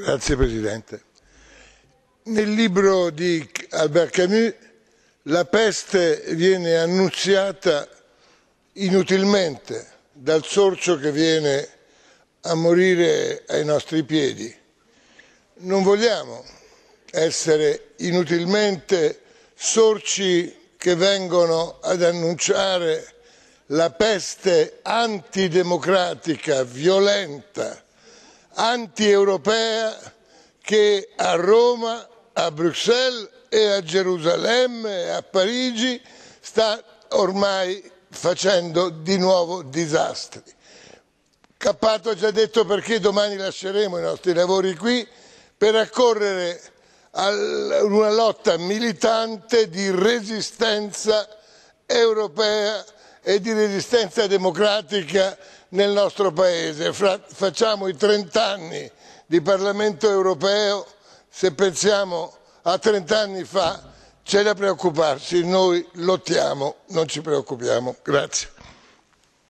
Grazie Presidente. Nel libro di Albert Camus la peste viene annunziata inutilmente dal sorcio che viene a morire ai nostri piedi. Non vogliamo essere inutilmente sorci che vengono ad annunciare la peste antidemocratica, violenta, antieuropea che a Roma, a Bruxelles e a Gerusalemme e a Parigi sta ormai facendo di nuovo disastri. Cappato ha già detto perché domani lasceremo i nostri lavori qui per accorrere a una lotta militante di resistenza europea e di resistenza democratica nel nostro Paese. Fra, facciamo i 30 anni di Parlamento europeo, se pensiamo a 30 anni fa c'è da preoccuparsi, noi lottiamo, non ci preoccupiamo. Grazie.